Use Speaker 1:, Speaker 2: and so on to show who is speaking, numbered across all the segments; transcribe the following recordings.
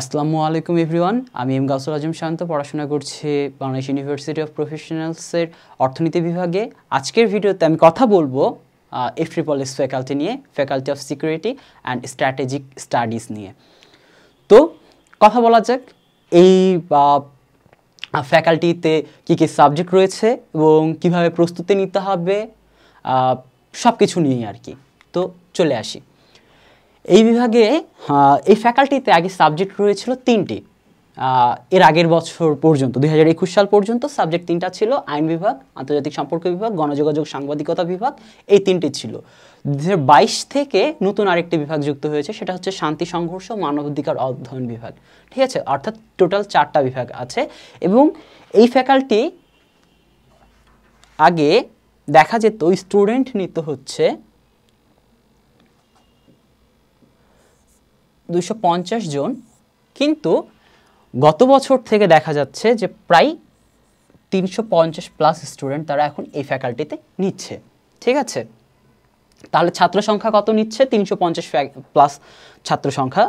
Speaker 1: আসসালামু আলাইকুম এভরিওয়ান আমি এম গাউসুল আজম শান্ত পড়াশোনা করছি বাংলাদেশ ইউনিভার্সিটি অফ প্রফেশনালসের অর্থনীতি বিভাগে আজকের ভিডিওতে আমি কথা বলবো এফ ট্রিপল এস ফ্যাকাল্টি নিয়ে faculty of security and strategic studies নিয়ে তো কথা বলা যাক এই ফ্যাকাল্টিতে কী কী সাবজেক্ট রয়েছে এবং কিভাবে প্রস্তুতি নিতে হবে সব কিছু নিয়ে আর কি তো চলে আসি এই বিভাগে এই ফ্যাকাল্টিতে আগে সাবজেক্ট রয়েছিল তিনটি এর আগের বছর পর্যন্ত দুই সাল পর্যন্ত সাবজেক্ট তিনটা ছিল আইন বিভাগ আন্তর্জাতিক সম্পর্ক বিভাগ গণযোগাযোগ সাংবাদিকতা বিভাগ এই তিনটি ছিল দু থেকে নতুন আরেকটি বিভাগ যুক্ত হয়েছে সেটা হচ্ছে শান্তি সংঘর্ষ মানবাধিকার অধ্যয়ন বিভাগ ঠিক আছে অর্থাৎ টোটাল চারটা বিভাগ আছে এবং এই ফ্যাকাল্টি আগে দেখা যেত স্টুডেন্ট নিতে হচ্ছে দুশো জন কিন্তু গত বছর থেকে দেখা যাচ্ছে যে প্রায় তিনশো প্লাস স্টুডেন্ট তারা এখন এই ফ্যাকাল্টিতে নিচ্ছে ঠিক আছে তাহলে ছাত্র সংখ্যা কত নিচ্ছে তিনশো প্লাস ছাত্র সংখ্যা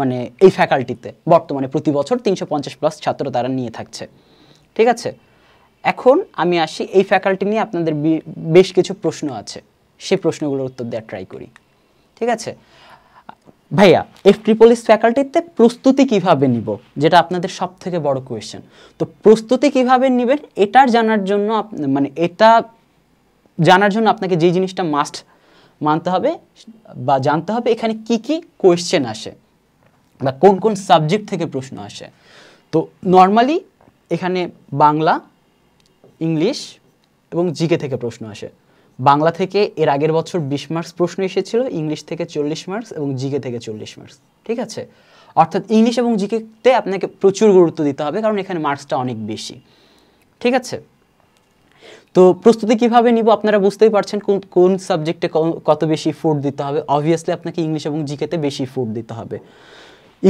Speaker 1: মানে এই ফ্যাকাল্টিতে বর্তমানে প্রতি বছর তিনশো প্লাস ছাত্র তারা নিয়ে থাকছে ঠিক আছে এখন আমি আসি এই ফ্যাকাল্টি নিয়ে আপনাদের বেশ কিছু প্রশ্ন আছে সেই প্রশ্নগুলোর উত্তর দেওয়ার ট্রাই করি ঠিক আছে ভাইয়া এফ ট্রিপলিস ফ্যাকাল্টিতে প্রস্তুতি কিভাবে নিব যেটা আপনাদের সব থেকে বড় কোয়েশ্চেন তো প্রস্তুতি কিভাবে নেবেন এটার জানার জন্য মানে এটা জানার জন্য আপনাকে যে জিনিসটা মাস্ট মানতে হবে বা জানতে হবে এখানে কি কি কোয়েশ্চেন আসে বা কোন কোন সাবজেক্ট থেকে প্রশ্ন আসে তো নর্মালি এখানে বাংলা ইংলিশ এবং জিকে থেকে প্রশ্ন আসে বাংলা থেকে এর আগের বছর বিশ মার্কস প্রশ্ন এসেছিল ইংলিশ থেকে চল্লিশ মার্কস এবং জিকে থেকে চল্লিশ মার্কস ঠিক আছে অর্থাৎ ইংলিশ এবং জিকেতে আপনাকে প্রচুর গুরুত্ব দিতে হবে কারণ এখানে মার্কসটা অনেক বেশি ঠিক আছে তো প্রস্তুতি কিভাবে নিব আপনারা বুঝতেই পারছেন কোন কোন সাবজেক্টে কত বেশি ফুড দিতে হবে অবভিয়াসলি আপনাকে ইংলিশ এবং জিকেতে বেশি ফুড দিতে হবে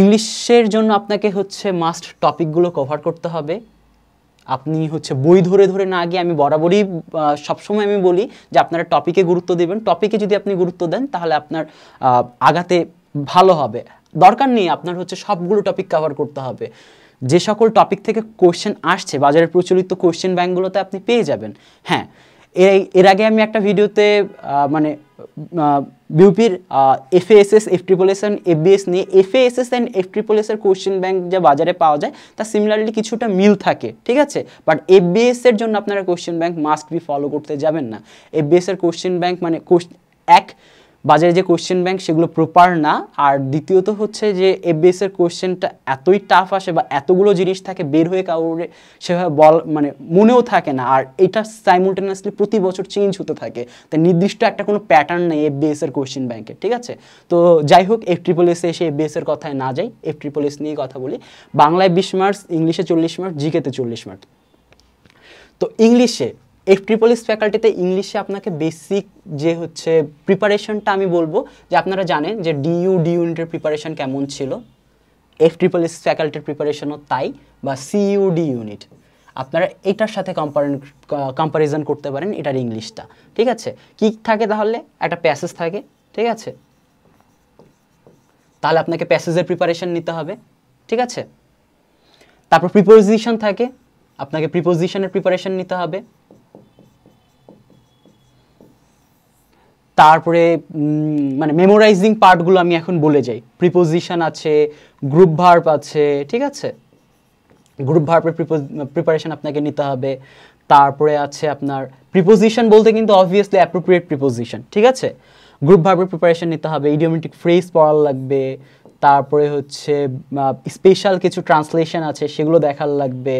Speaker 1: ইংলিশের জন্য আপনাকে হচ্ছে মাস্ট টপিকগুলো কভার করতে হবে আপনি হচ্ছে বই ধরে ধরে না গিয়ে আমি বরাবরই সবসময় আমি বলি যে আপনারা টপিকে গুরুত্ব দেবেন টপিকে যদি আপনি গুরুত্ব দেন তাহলে আপনার আগাতে ভালো হবে দরকার নেই আপনার হচ্ছে সবগুলো টপিক কভার করতে হবে যে সকল টপিক থেকে কোশ্চেন আসছে বাজারে প্রচলিত কোশ্চেন ব্যাঙ্কগুলোতে আপনি পেয়ে যাবেন হ্যাঁ এর আগে আমি একটা ভিডিওতে মানে বিউপির F S S F triple S and B S নিয়ে এস অ্যান্ড এফ এর কোশ্চেন ব্যাংক যা বাজারে পাওয়া যায় তা সিমিলারলি কিছুটা মিল থাকে ঠিক আছে বাট এফবিএসের জন্য আপনারা question bank must be follow করতে যাবেন না এফ এর কোশ্চেন ব্যাংক মানে এক বাজারে যে কোশ্চেন ব্যাংক সেগুলো প্রপার না আর দ্বিতীয়ত হচ্ছে যে এফবিএসের কোশ্চেনটা এতই টাফ আসে বা এতগুলো জিনিস থাকে বের হয়ে কাউরে সেভাবে বল মানে মনেও থাকে না আর এটা সাইমultaneously প্রতি বছর চেঞ্জ হতে থাকে তাই নির্দিষ্ট একটা কোনো প্যাটার্ন নেই এফবিএসের কোশ্চেন ব্যাংকে ঠিক আছে তো যাই হোক এফ ট্রিপল এসে এসে এফবিএসের কথায় না যাই এফ ট্রিপল এস নিয়ে কথা বলি বাংলায় বিশ মার্কস ইংলিশে চল্লিশ মার্কস জিকেতে চল্লিশ মার্কস তো ইংলিশে এই ট্রিপলিস ফ্যাকাল্টিতে ইংলিশে আপনাকে বেসিক যে হচ্ছে প্রিপারেশনটা আমি বলবো যে আপনারা জানেন যে ডিইউ ডি ইউনিটের প্রিপারেশন কেমন ছিল এফ ট্রিপলিস ফ্যাকাল্টির প্রিপারেশনও তাই বা সিইউ ডি ইউনিট আপনারা এটার সাথে কম্পার কম্পারিজন করতে পারেন এটার ইংলিশটা ঠিক আছে কি থাকে তাহলে একটা প্যাসেজ থাকে ঠিক আছে তাহলে আপনাকে প্যাসেজের প্রিপারেশন নিতে হবে ঠিক আছে তারপর প্রিপোজিশন থাকে আপনাকে প্রিপোজিশনের প্রিপারেশন নিতে হবে তারপরে মানে মেমোরাইজিং পার্টগুলো আমি এখন বলে যাই প্রিপোজিশন আছে গ্রুপ ভার্প আছে ঠিক আছে গ্রুপ ভার্পের প্রিপারেশন আপনাকে নিতে হবে তারপরে আছে আপনার প্রিপোজিশন বলতে কিন্তু অবভিয়াসলি অ্যাপ্রোপ্রিয়েট প্রিপোজিশন ঠিক আছে গ্রুপ ভার্পের প্রিপারেশন নিতে হবে ইডিওমেটিক ফ্রেজ পড়ার লাগবে তারপরে হচ্ছে স্পেশাল কিছু ট্রান্সলেশন আছে সেগুলো দেখার লাগবে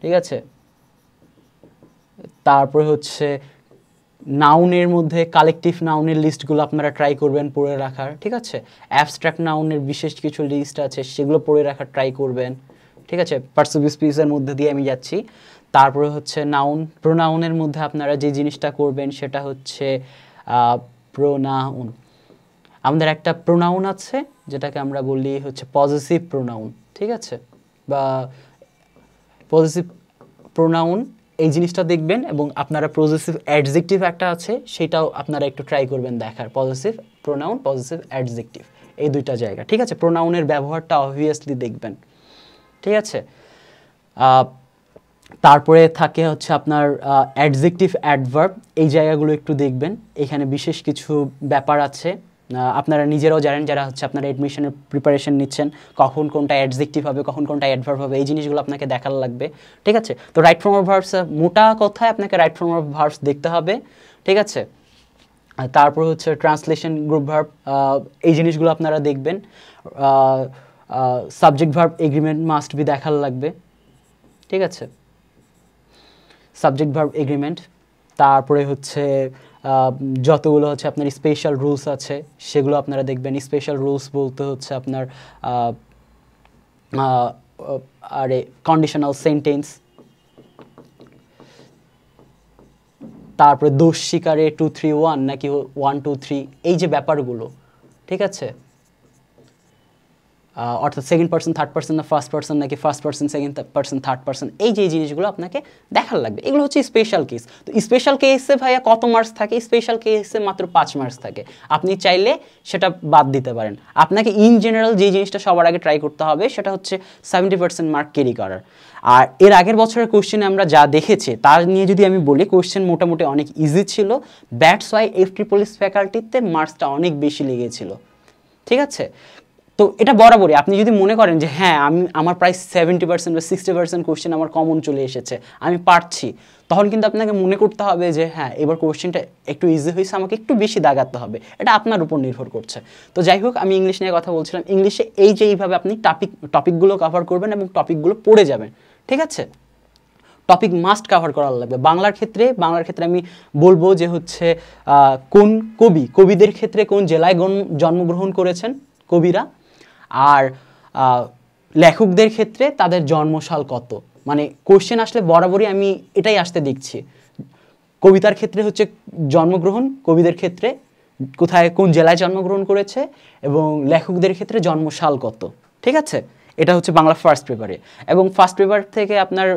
Speaker 1: ঠিক আছে তারপরে হচ্ছে নাউনের মধ্যে কালেকটিভ নাউনের লিস্টগুলো আপনারা ট্রাই করবেন পড়ে রাখার ঠিক আছে অ্যাবস্ট্রাক্ট নাউনের বিশেষ কিছু লিস্ট আছে সেগুলো পড়ে রাখার ট্রাই করবেন ঠিক আছে স্পিসের মধ্যে দিয়ে আমি যাচ্ছি তারপরে হচ্ছে নাউন প্রোনাউনের মধ্যে আপনারা যে জিনিসটা করবেন সেটা হচ্ছে প্রোনাউন আমাদের একটা প্রোনাউন আছে যেটাকে আমরা বলি হচ্ছে পজিটিভ প্রোনাউন ঠিক আছে বা পজিটিভ প্রোনাউন এই জিনিসটা দেখবেন এবং আপনারা পজিটিভ অ্যাডজেক্টিভ একটা আছে সেটাও আপনারা একটু ট্রাই করবেন দেখার পজিটিভ প্রোনাউন পজিটিভ অ্যাডজেক্টিভ এই দুইটা জায়গা ঠিক আছে প্রোনাউনের ব্যবহারটা অবভিয়াসলি দেখবেন ঠিক আছে তারপরে থাকে হচ্ছে আপনার অ্যাডজেক্টিভ অ্যাডভার্ব এই জায়গাগুলো একটু দেখবেন এখানে বিশেষ কিছু ব্যাপার আছে আপনারা নিজেরাও জানেন যারা হচ্ছে আপনারা অ্যাডমিশনের প্রিপারেশন নিচ্ছেন কখন কোনটা অ্যাডজেক্টিভ হবে কখন কোনটা অ্যাডভার্ব হবে এই জিনিসগুলো আপনাকে দেখার লাগবে ঠিক আছে তো রাইট ফর্ম অফ ভার্বস মোটা কথায় আপনাকে রাইট ফর্ম অফ ভার্বস দেখতে হবে ঠিক আছে তারপর হচ্ছে ট্রান্সলেশন গ্রুপ ভার্ব এই জিনিসগুলো আপনারা দেখবেন subject verb agreement must be দেখার লাগবে ঠিক আছে সাবজেক্ট ভার্ব এগ্রিমেন্ট তারপরে হচ্ছে যতগুলো হচ্ছে আপনার স্পেশাল রুলস আছে সেগুলো আপনারা দেখবেন স্পেশাল রুলস বলতে হচ্ছে আপনার আরে কন্ডিশনাল সেন্টেন্স তারপরে দোষ শিকারে টু থ্রি ওয়ান নাকি ওয়ান টু থ্রি এই যে ব্যাপারগুলো ঠিক আছে অর্থাৎ সেকেন্ড পার্সন থার্ড পার্সন না ফার্স্ট পার্সন নাকি first person second person third person এই যে জিনিসগুলো আপনাকে দেখার লাগবে এগুলো হচ্ছে স্পেশাল কেস তো স্পেশাল কেসে ভাইয়া কত মার্কস থাকে স্পেশাল কেসে মাত্র পাঁচ মার্কস থাকে আপনি চাইলে সেটা বাদ দিতে পারেন আপনাকে ইন জেনারেল যে জিনিসটা সবার আগে ট্রাই করতে হবে সেটা হচ্ছে সেভেন্টি পার্সেন্ট মার্ক ক্যারি করার আর এর আগের বছরের কোশ্চেনে আমরা যা দেখেছি তার নিয়ে যদি আমি বলি কোশ্চেন মোটামুটি অনেক ইজি ছিল ব্যাটস ওয়াই এফ পুলিশ ফ্যাকাল্টিতে মার্কসটা অনেক বেশি লেগেছিল ঠিক আছে তো এটা বরাবরই আপনি যদি মনে করেন যে হ্যাঁ আমি আমার প্রায় সেভেন্টি পার্সেন্ট বা সিক্সটি পার্সেন্ট কোশ্চেন আমার কমন চলে এসেছে আমি পারছি তখন কিন্তু আপনাকে মনে করতে হবে যে হ্যাঁ এবার কোশ্চেনটা একটু ইজি হয়েছে আমাকে একটু বেশি দাগাতে হবে এটা আপনার উপর নির্ভর করছে তো যাই হোক আমি ইংলিশ নিয়ে কথা বলছিলাম ইংলিশে এই যে এইভাবে আপনি টপিক টপিকগুলো কভার করবেন এবং টপিকগুলো পড়ে যাবেন ঠিক আছে টপিক মাস্ট কাভার করা লাগবে বাংলার ক্ষেত্রে বাংলার ক্ষেত্রে আমি বলবো যে হচ্ছে কোন কবি কবিদের ক্ষেত্রে কোন জেলায় জন্মগ্রহণ করেছেন কবিরা আর লেখকদের ক্ষেত্রে তাদের জন্মসাল কত মানে কোশ্চেন আসলে বরাবরই আমি এটাই আসতে দেখছি কবিতার ক্ষেত্রে হচ্ছে জন্মগ্রহণ কবিদের ক্ষেত্রে কোথায় কোন জেলায় জন্মগ্রহণ করেছে এবং লেখকদের ক্ষেত্রে জন্মসাল কত ঠিক আছে এটা হচ্ছে বাংলা ফার্স্ট পেপারে এবং ফার্স্ট পেপার থেকে আপনার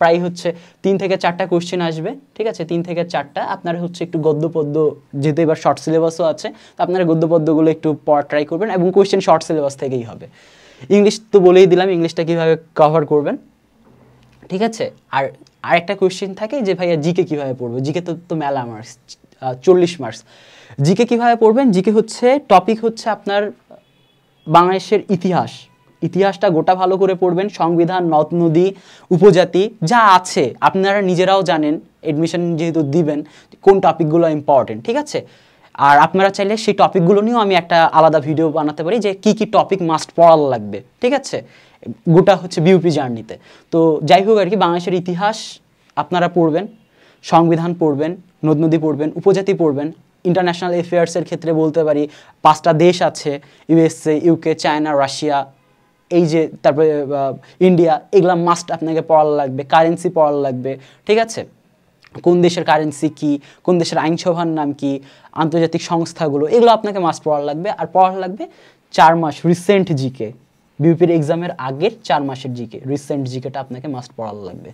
Speaker 1: প্রায় হচ্ছে তিন থেকে চারটা কোশ্চেন আসবে ঠিক আছে তিন থেকে চারটা আপনার হচ্ছে একটু গদ্য পদ্য যেহেতু এবার শর্ট সিলেবাসও আছে তো আপনারা গদ্য পদ্যগুলো একটু পড়া ট্রাই করবেন এবং কোশ্চেন শর্ট সিলেবাস থেকেই হবে ইংলিশ তো বলেই দিলাম ইংলিশটা কীভাবে কভার করবেন ঠিক আছে আর আরেকটা কোয়েশ্চেন থাকে যে ভাইয়া জিকে কীভাবে পড়বো জিকে তো তো মেলা মার্কস চল্লিশ মার্কস জিকে কীভাবে পড়বেন জিকে হচ্ছে টপিক হচ্ছে আপনার বাংলাদেশের ইতিহাস ইতিহাসটা গোটা ভালো করে পড়বেন সংবিধান নদ নদী উপজাতি যা আছে আপনারা নিজেরাও জানেন এডমিশন যেহেতু দিবেন কোন টপিকগুলো ইম্পর্টেন্ট ঠিক আছে আর আপনারা চাইলে সেই টপিকগুলো নিয়েও আমি একটা আলাদা ভিডিও বানাতে পারি যে কি কি টপিক মাস্ট পড়া লাগবে ঠিক আছে গোটা হচ্ছে বিউপি জার্নিতে তো যাই হোক আর কি বাংলাদেশের ইতিহাস আপনারা পড়বেন সংবিধান পড়বেন নদ নদী পড়বেন উপজাতি পড়বেন ইন্টারন্যাশনাল অ্যাফেয়ার্সের ক্ষেত্রে বলতে পারি পাঁচটা দেশ আছে ইউএসএ ইউকে চায়না রাশিয়া এই যে তারপরে ইন্ডিয়া এগুলা মাস্ট আপনাকে পড়া লাগবে কারেন্সি পড়া লাগবে ঠিক আছে কোন দেশের কারেন্সি কি কোন দেশের আইনসভার নাম কি আন্তর্জাতিক সংস্থাগুলো এগুলো আপনাকে মাস্ট পড়া লাগবে আর পড়া লাগবে চার মাস রিসেন্ট জিকে বিউপির এক্সামের আগের চার মাসের জিকে রিসেন্ট জিকেটা আপনাকে মাস্ট পড়া লাগবে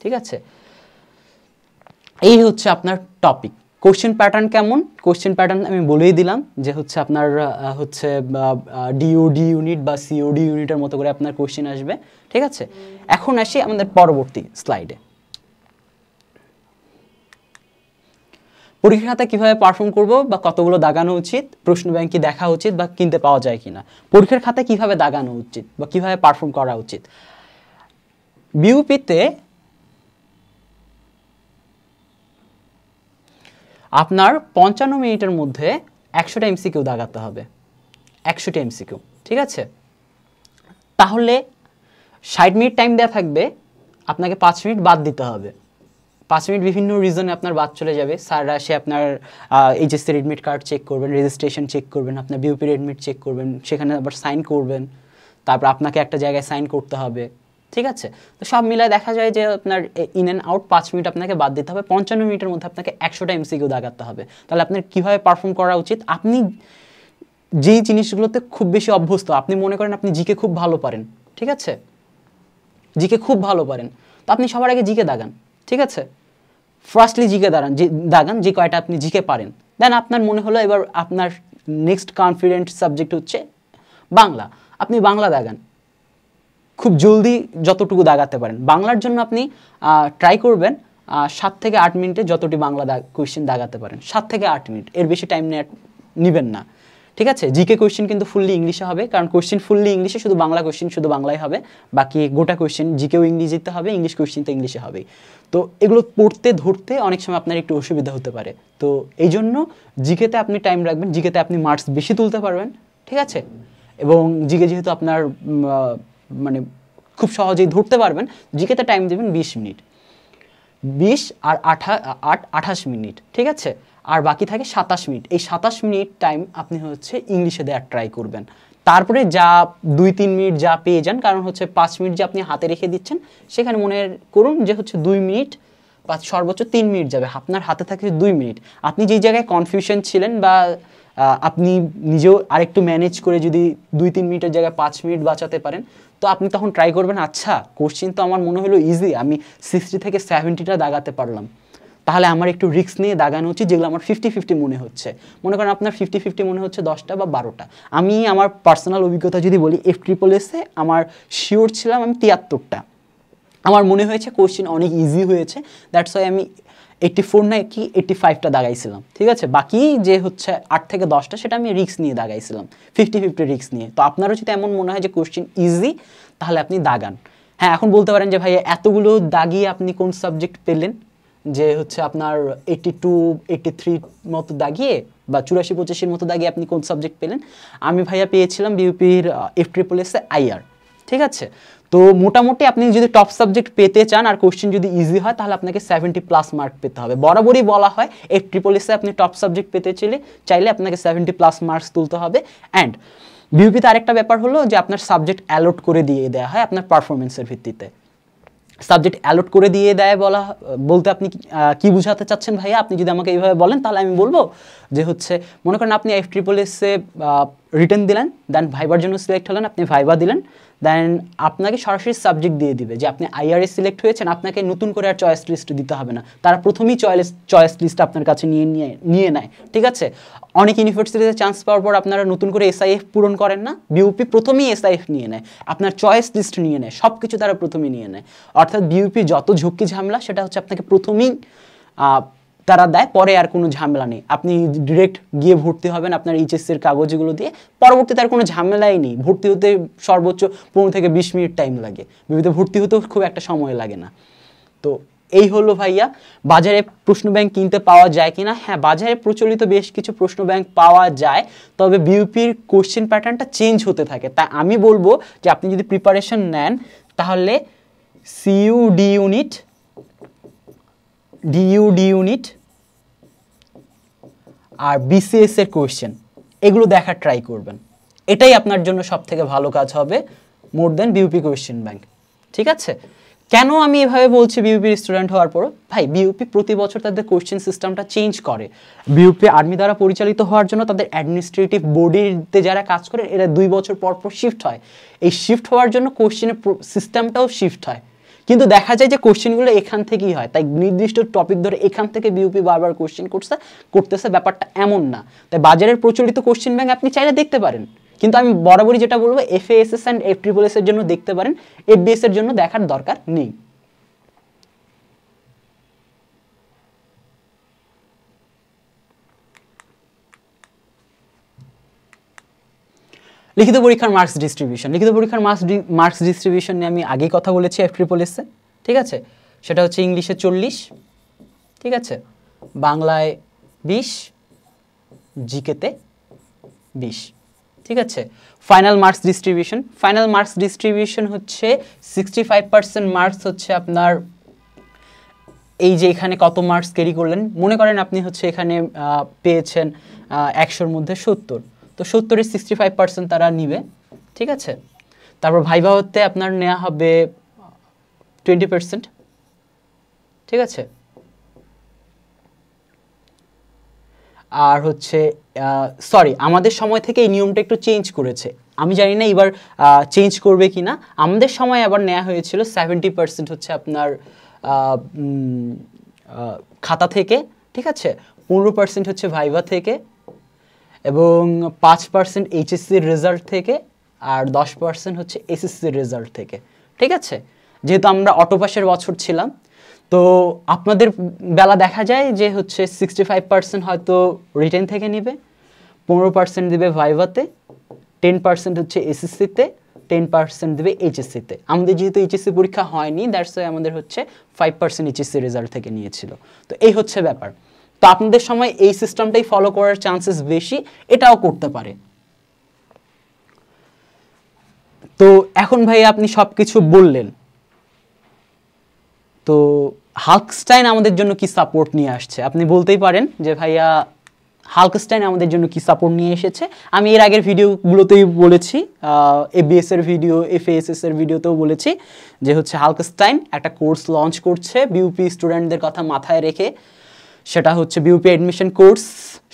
Speaker 1: ঠিক আছে এই হচ্ছে আপনার টপিক কোশ্চেন প্যাটার্ন কেমন কোশ্চেন প্যাটার্ন আমি বলেই দিলাম যে হচ্ছে আপনার হচ্ছে ডিওডি ইউনিট বা সিওডি ইউনিটের মতো করে আপনার কোশ্চেন আসবে ঠিক আছে এখন আসি আমাদের পরবর্তী স্লাইডে পরীক্ষার খাতা কীভাবে পারফর্ম করবো বা কতগুলো দাগানো উচিত প্রশ্ন ব্যাংকে দেখা উচিত বা কিনতে পাওয়া যায় কিনা পরীক্ষার খাতা কিভাবে দাগানো উচিত বা কিভাবে পারফর্ম করা উচিত বিউপিতে আপনার পঞ্চান্ন মিনিটের মধ্যে একশোটা এমসিকিউ দাগাতে হবে একশোটা এমসিকিউ ঠিক আছে তাহলে ষাট মিনিট টাইম দেওয়া থাকবে আপনাকে পাঁচ মিনিট বাদ দিতে হবে পাঁচ মিনিট বিভিন্ন রিজনে আপনার বাদ চলে যাবে স্যাররা সে আপনার এইচএসসি এডমিট কার্ড চেক করবেন রেজিস্ট্রেশন চেক করবেন আপনার বিউপির এডমিট চেক করবেন সেখানে আবার সাইন করবেন তারপর আপনাকে একটা জায়গায় সাইন করতে হবে ঠিক আছে তো সব মিলায় দেখা যায় যে আপনার ইন অ্যান্ড আউট পাঁচ মিনিট আপনাকে বাদ দিতে হবে পঞ্চান্ন মিনিটের মধ্যে আপনাকে একশোটা এমসিকিউ দাগাতে হবে তাহলে আপনার কীভাবে পারফর্ম করা উচিত আপনি যেই জিনিসগুলোতে খুব বেশি অভ্যস্ত আপনি মনে করেন আপনি জিকে খুব ভালো পারেন ঠিক আছে জিকে খুব ভালো পারেন তো আপনি সবার আগে জিকে দাগান ঠিক আছে ফার্স্টলি জিকে দাঁড়ান যে দাগান যে কয়টা আপনি জিকে পারেন দেন আপনার মনে হলো এবার আপনার নেক্সট কনফিডেন্ট সাবজেক্ট হচ্ছে বাংলা আপনি বাংলা দাগান খুব জলদি যতটুকু দাগাতে পারেন বাংলার জন্য আপনি ট্রাই করবেন সাত থেকে আট মিনিটে যতটি বাংলা কোয়েশ্চেন দাগাতে পারেন সাত থেকে আট মিনিট এর বেশি টাইম নেবেন না ঠিক আছে জিকে কোয়েশ্চেন কিন্তু ফুললি ইংলিশে হবে কারণ কোয়েশ্চেন ফুললি ইংলিশে শুধু বাংলা কোয়েশ্চেন শুধু বাংলায় হবে বাকি গোটা কোয়েশ্চেন জিকেও ইংরেজিতে হবে ইংলিশ কোয়েশ্চেন তো ইংলিশে হবে তো এগুলো পড়তে ধরতে অনেক সময় আপনার একটু অসুবিধা হতে পারে তো এই জন্য জিকেতে আপনি টাইম রাখবেন জিকেতে আপনি মার্কস বেশি তুলতে পারবেন ঠিক আছে এবং জিকে যেহেতু আপনার মানে খুব সহজেই ধরতে পারবেন জিকেতে টাইম দেবেন বিশ মিনিট বিশ আর আঠা আট আঠাশ মিনিট ঠিক আছে আর বাকি থাকে সাতাশ মিনিট এই সাতাশ মিনিট টাইম আপনি হচ্ছে ইংলিশে দেওয়ার ট্রাই করবেন তারপরে যা দুই তিন মিনিট যা পেয়ে যান কারণ হচ্ছে পাঁচ মিনিট যে আপনি হাতে রেখে দিচ্ছেন সেখানে মনে করুন যে হচ্ছে দুই মিনিট বা সর্বোচ্চ তিন মিনিট যাবে আপনার হাতে থাকে দুই মিনিট আপনি যেই জায়গায় কনফিউশন ছিলেন বা আপনি নিজেও আরেকটু ম্যানেজ করে যদি দুই তিন মিনিটের জায়গায় পাঁচ মিনিট বাঁচাতে পারেন তো আপনি তখন ট্রাই করবেন আচ্ছা কোশ্চিন তো আমার মনে হলো ইজি আমি সিক্সটি থেকে সেভেন্টিটা দাগাতে পারলাম তাহলে আমার একটু রিস্ক নিয়ে দাগানো উচিত যেগুলো আমার ফিফটি ফিফটি মনে হচ্ছে মনে করেন আপনার ফিফটি ফিফটি মনে হচ্ছে দশটা বা বারোটা আমি আমার পার্সোনাল অভিজ্ঞতা যদি বলি এফ ট্রিপল এসে আমার শিওর ছিলাম আমি তিয়াত্তরটা আমার মনে হয়েছে কোশ্চেন অনেক ইজি হয়েছে দ্যাটস ওয়াই আমি এইটটি ফোর না কি এইটটি ফাইভটা দাগাইছিলাম ঠিক আছে বাকি যে হচ্ছে আট থেকে দশটা সেটা আমি রিক্স নিয়ে দাগাইছিলাম ফিফটি ফিফটি রিক্স নিয়ে তো আপনারও যদি এমন মনে হয় যে কোশ্চেন ইজি তাহলে আপনি দাগান হ্যাঁ এখন বলতে পারেন যে ভাই এতগুলো দাগিয়ে আপনি কোন সাবজেক্ট পেলেন যে হচ্ছে আপনার এইটটি টু এইটটি থ্রি মতো দাগিয়ে বা চুরাশি পঁচাশির মতো দাগিয়ে আপনি কোন সাবজেক্ট পেলেন আমি ভাইয়া পেয়েছিলাম বিউপির এফ ট্রিপল এসে আইআর ঠিক আছে তো মোটামুটি আপনি যদি টপ সাবজেক্ট পেতে চান আর কোশ্চেন যদি ইজি হয় তাহলে আপনাকে সেভেন্টি প্লাস মার্ক পেতে হবে বরাবরই বলা হয় এই ট্রিপল এসে আপনি টপ সাবজেক্ট পেতে চাইলে চাইলে আপনাকে সেভেন্টি প্লাস মার্কস তুলতে হবে অ্যান্ড বিউপিতে আরেকটা ব্যাপার হলো যে আপনার সাবজেক্ট অ্যালোট করে দিয়ে দেওয়া হয় আপনার পারফরমেন্সের ভিত্তিতে সাবজেক্ট অ্যালোট করে দিয়ে দেয় বলা বলতে আপনি কি বুঝাতে চাচ্ছেন ভাইয়া আপনি যদি আমাকে এইভাবে বলেন তাহলে আমি বলবো যে হচ্ছে মনে করেন আপনি এফ ট্রিপল এসে রিটার্ন দিলেন দেন ভাইবার জন্য সিলেক্ট হলেন আপনি ভাইবা দিলেন দেন আপনাকে সরাসরি সাবজেক্ট দিয়ে দিবে যে আপনি আইআরএস সিলেক্ট হয়েছেন আপনাকে নতুন করে আর চয়েস লিস্ট দিতে হবে না তারা প্রথমেই চয়েস চয়েস লিস্ট আপনার কাছে নিয়ে নিয়ে নিয়ে নেয় ঠিক আছে অনেক ইউনিভার্সিটিতে চান্স পাওয়ার পর আপনারা নতুন করে এসআইএফ পূরণ করেন না বিউপি প্রথমেই এসআইএফ নিয়ে নেয় আপনার চয়েস লিস্ট নিয়ে নেয় সব কিছু তারা প্রথমেই নিয়ে নেয় অর্থাৎ বিউপি যত ঝুঁকি ঝামেলা সেটা হচ্ছে আপনাকে প্রথমেই তারা দেয় পরে আর কোনো ঝামেলা নেই আপনি ডিরেক্ট গিয়ে ভর্তি হবেন আপনার এইচএসসির কাগজগুলো দিয়ে পরবর্তীতে আর কোনো ঝামেলাই নেই ভর্তি হতে সর্বোচ্চ পনেরো থেকে বিশ মিনিট টাইম লাগে বিভিন্ন ভর্তি হতেও খুব একটা সময় লাগে না তো এই হলো ভাইয়া বাজারে প্রশ্ন ব্যাংক কিনতে পাওয়া যায় কিনা হ্যাঁ বাজারে প্রচলিত বেশ কিছু প্রশ্ন ব্যাংক পাওয়া যায় তবে বিউপির কোশ্চেন প্যাটার্নটা চেঞ্জ হতে থাকে তাই আমি বলবো যে আপনি যদি প্রিপারেশন নেন তাহলে CU D unit DU D unit আর বিসিএস এর কোয়েশ্চেন এগুলো দেখার ট্রাই করবেন এটাই আপনার জন্য সব থেকে ভালো কাজ হবে more than B U P question bank ঠিক আছে কেন আমি এভাবে বলছি বিউপির স্টুডেন্ট হওয়ার পরও ভাই বিউপি প্রতি বছর তাদের কোয়েশ্চেন সিস্টেমটা চেঞ্জ করে বিউপি আর্মি দ্বারা পরিচালিত হওয়ার জন্য তাদের অ্যাডমিনিস্ট্রেটিভ বডিতে যারা কাজ করে এরা দুই বছর পর পর শিফট হয় এই শিফট হওয়ার জন্য কোয়েশ্চেনের সিস্টেমটাও শিফট হয় কিন্তু দেখা যায় যে কোশ্চেনগুলো এখান থেকেই হয় তাই নির্দিষ্ট টপিক ধরে এখান থেকে বিউপি বারবার কোশ্চেন করছে করতেছে ব্যাপারটা এমন না তাই বাজারের প্রচলিত কোশ্চেন ব্যাংক আপনি চাইলে দেখতে পারেন কিন্তু আমি বরাবরই যেটা বলবো F A S S and F triple S এর জন্য দেখতে পারেন এফবিএস এর জন্য দেখার দরকার নেই লিখিত পরীক্ষার মার্কস ডিস্ট্রিবিউশন লিখিত পরীক্ষার মার্কস মার্কস ডিস্ট্রিবিউশন নিয়ে আমি আগেই কথা বলেছি এফ ট্রিপল এসে ঠিক আছে সেটা হচ্ছে ইংলিশে চল্লিশ ঠিক আছে বাংলায় বিশ জিকেতে বিশ ঠিক আছে final marks distribution final marks distribution হচ্ছে সিক্সটি ফাইভ পার্সেন্ট মার্কস হচ্ছে আপনার এই যে এখানে কত মার্কস ক্যারি করলেন মনে করেন আপনি হচ্ছে এখানে পেয়েছেন একশোর মধ্যে সত্তর তো সত্তরের সিক্সটি ফাইভ পার্সেন্ট তারা নিবে ঠিক আছে তারপর ভাইভা হতে আপনার নেওয়া হবে টোয়েন্টি পার্সেন্ট ঠিক আছে আর হচ্ছে সরি আমাদের সময় থেকে এই নিয়মটা একটু চেঞ্জ করেছে আমি জানি না এবার চেঞ্জ করবে কি না আমাদের সময় আবার নেওয়া হয়েছিল সেভেন্টি পার্সেন্ট হচ্ছে আপনার খাতা থেকে ঠিক আছে পনেরো পার্সেন্ট হচ্ছে ভাইভা থেকে এবং পাঁচ পার্সেন্ট এইচএসসির রেজাল্ট থেকে আর দশ পার্সেন্ট হচ্ছে এসএসসির রেজাল্ট থেকে ঠিক আছে যেহেতু আমরা অটোপাসের বছর ছিলাম তো আপনাদের বেলা দেখা যায় যে হচ্ছে সিক্সটি ফাইভ পার্সেন্ট হয়তো রিটেন থেকে নিবে পনেরো পার্সেন্ট দেবে ভাইভাতে টেন পার্সেন্ট হচ্ছে এসএসসিতে টেন পার্সেন্ট দেবে এইচএসসিতে আমাদের যেহেতু এইচএসসি পরীক্ষা হয়নি দ্যাটস আমাদের হচ্ছে ফাইভ পার্সেন্ট এইচএসসি রেজাল্ট থেকে নিয়েছিল তো এই হচ্ছে ব্যাপার তো আপনাদের সময় এই সিস্টেমটাই ফলো করার চান্সেস বেশি এটাও করতে পারে তো এখন ভাই আপনি সব কিছু বললেন তো হালকস্টাইন আমাদের জন্য কি সাপোর্ট নিয়ে আসছে আপনি বলতেই পারেন যে ভাইয়া হালকস্টাইন আমাদের জন্য কি সাপোর্ট নিয়ে এসেছে আমি এর আগের ভিডিওগুলোতেই বলেছি এবিএস এর ভিডিও এফএএসএস এর ভিডিওতেও বলেছি যে হচ্ছে হালকস্টাইন একটা কোর্স লঞ্চ করছে বিউপি স্টুডেন্টদের কথা মাথায় রেখে সেটা হচ্ছে বিউপি অ্যাডমিশন কোর্স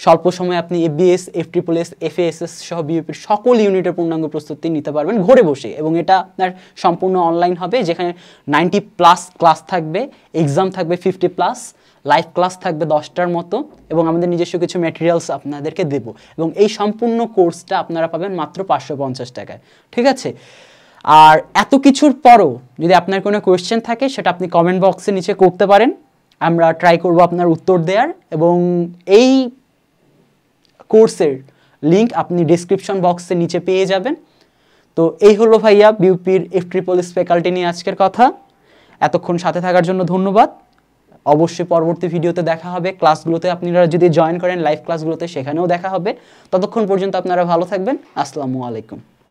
Speaker 1: স্বল্প সময়ে আপনি ABS F triple S S সহ বিউপির সকল ইউনিটের পূর্ণাঙ্গ প্রস্তুতি নিতে পারবেন ঘরে বসে এবং এটা আপনার সম্পূর্ণ অনলাইন হবে যেখানে নাইনটি প্লাস ক্লাস থাকবে এক্সাম থাকবে ফিফটি প্লাস লাইভ ক্লাস থাকবে দশটার মতো এবং আমাদের নিজস্ব কিছু ম্যাটেরিয়ালস আপনাদেরকে দেব এবং এই সম্পূর্ণ কোর্সটা আপনারা পাবেন মাত্র পাঁচশো পঞ্চাশ টাকায় ঠিক আছে আর এত কিছুর পরও যদি আপনার কোনো কোয়েশ্চেন থাকে সেটা আপনি কমেন্ট বক্সে নিচে করতে পারেন আমরা ট্রাই করব আপনার উত্তর দেওয়ার এবং এই কোর্সের লিংক আপনি ডিসক্রিপশন বক্সে নিচে পেয়ে যাবেন তো এই হলো ভাইয়া বিউপির এফ ট্রিপল এস ফ্যাকাল্টি নিয়ে আজকের কথা এতক্ষণ সাথে থাকার জন্য ধন্যবাদ অবশ্যই পরবর্তী ভিডিওতে দেখা হবে ক্লাসগুলোতে আপনারা যদি জয়েন করেন লাইভ ক্লাসগুলোতে সেখানেও দেখা হবে ততক্ষণ পর্যন্ত আপনারা ভালো থাকবেন আসসালামু আলাইকুম